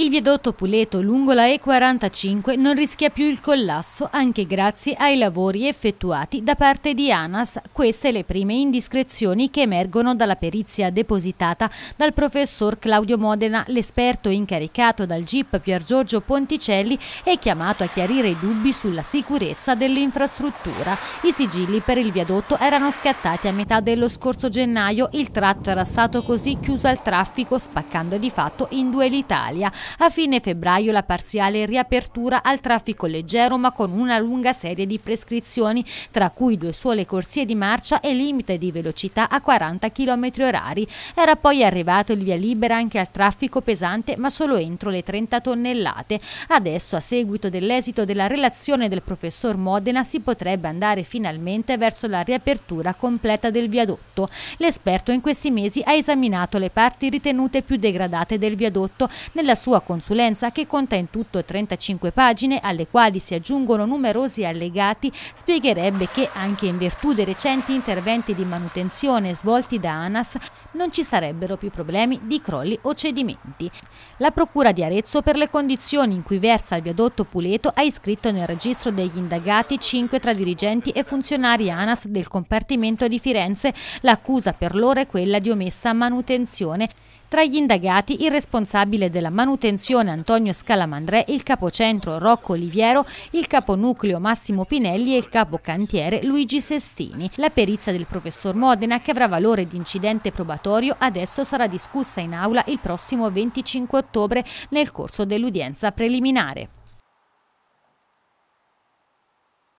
Il viadotto Puleto lungo la E45 non rischia più il collasso anche grazie ai lavori effettuati da parte di ANAS. Queste le prime indiscrezioni che emergono dalla perizia depositata dal professor Claudio Modena, l'esperto incaricato dal GIP Pier Giorgio Ponticelli e chiamato a chiarire i dubbi sulla sicurezza dell'infrastruttura. I sigilli per il viadotto erano scattati a metà dello scorso gennaio, il tratto era stato così chiuso al traffico spaccando di fatto in due l'Italia. A fine febbraio la parziale riapertura al traffico leggero ma con una lunga serie di prescrizioni, tra cui due sole corsie di marcia e limite di velocità a 40 km orari. Era poi arrivato il via libera anche al traffico pesante ma solo entro le 30 tonnellate. Adesso a seguito dell'esito della relazione del professor Modena si potrebbe andare finalmente verso la riapertura completa del viadotto. L'esperto in questi mesi ha esaminato le parti ritenute più degradate del viadotto nella sua sua consulenza che conta in tutto 35 pagine alle quali si aggiungono numerosi allegati, spiegherebbe che anche in virtù dei recenti interventi di manutenzione svolti da ANAS non ci sarebbero più problemi di crolli o cedimenti. La Procura di Arezzo per le condizioni in cui versa il viadotto Puleto ha iscritto nel registro degli indagati 5 tra dirigenti e funzionari ANAS del compartimento di Firenze. L'accusa per loro è quella di omessa manutenzione tra gli indagati il responsabile della manutenzione Antonio Scalamandré, il capocentro Rocco Oliviero, il caponucleo Massimo Pinelli e il capocantiere Luigi Sestini. La perizia del professor Modena, che avrà valore di incidente probatorio, adesso sarà discussa in aula il prossimo 25 ottobre nel corso dell'udienza preliminare.